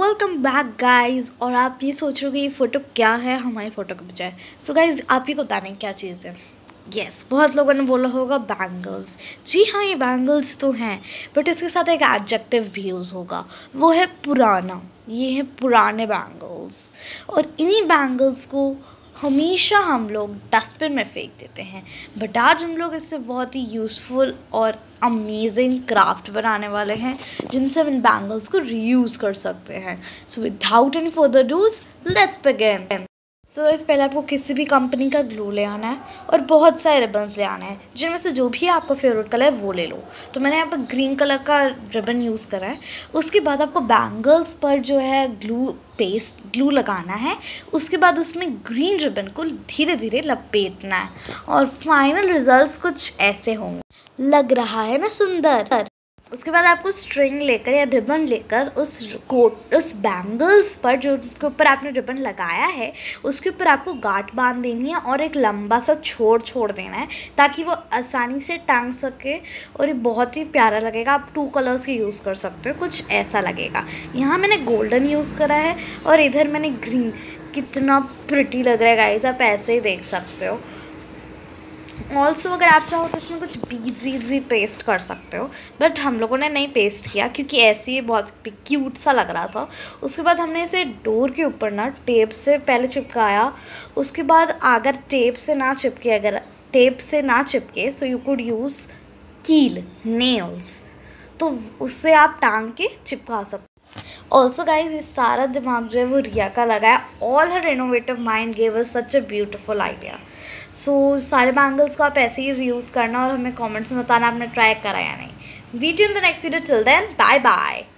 welcome back guys और आप ये सोच रहे हो कि ये फ़ोटो क्या है हमारी फ़ोटो के बजाय सो गाइज़ आप ही को बताने क्या चीज़ है यस yes, बहुत लोगों ने बोला होगा बैंगल्स जी हाँ ये बैंगल्स तो हैं बट इसके साथ एक एडजेक्टिव भी यूज़ होगा वो है पुराना ये है पुराने बैंगल्स और इन्हीं बैंगल्स को हमेशा हम लोग डस्टबिन में फेंक देते हैं बट आज हम लोग इससे बहुत ही यूज़फुल और अमेजिंग क्राफ्ट बनाने वाले हैं जिनसे हम इन बैंगल्स को रीयूज़ कर सकते हैं so without any further ado let's begin so so, इस पहले आपको किसी भी कंपनी का ग्लू ले आना है और बहुत सारे रिबन्स ले आना है जिनमें से जो भी आपका फेवरेट कलर है वो ले लो तो मैंने यहाँ पर ग्रीन कलर का रिबन यूज़ करा है उसके बाद आपको बैंगल्स पर जो है ग्लू पेस्ट ग्लू लगाना है उसके बाद उसमें ग्रीन रिबन को धीरे धीरे लपेटना है और फाइनल रिजल्ट कुछ ऐसे होंगे लग रहा है ना सुंदर उसके बाद आपको स्ट्रिंग लेकर या रिबन लेकर उस कोट उस बैंगल्स पर जो के ऊपर आपने रिबन लगाया है उसके ऊपर आपको गाठ बांध देनी है और एक लंबा सा छोड़ छोड़ देना है ताकि वो आसानी से टांग सके और ये बहुत ही प्यारा लगेगा आप टू कलर्स के यूज़ कर सकते हो कुछ ऐसा लगेगा यहाँ मैंने गोल्डन यूज़ करा है और इधर मैंने ग्रीन कितना प्रिटी लग रहा है गाइज आप ऐसे ही देख सकते हो ऑल्सो अगर आप चाहो तो इसमें कुछ बीज वीज भी पेस्ट कर सकते हो बट हम लोगों ने नहीं पेस्ट किया क्योंकि ऐसे ही बहुत क्यूट सा लग रहा था उसके बाद हमने इसे डोर के ऊपर ना टेप से पहले चिपकाया उसके बाद अगर टेप से ना चिपके अगर टेप से ना चिपके सो यू कुड यूज़ कील नेल्स तो उससे आप टांग के चिपका सकते ऑल्सो गाइज ये सारा दिमाग जो है वो रिया का लगाया all her innovative mind gave a such a beautiful idea so सारे बैंगल्स को आप ऐसे ही यूज़ करना और हमें कॉमेंट्स में बताना आपने ट्राई करा या नहीं video in the next video चल देन बाय बाय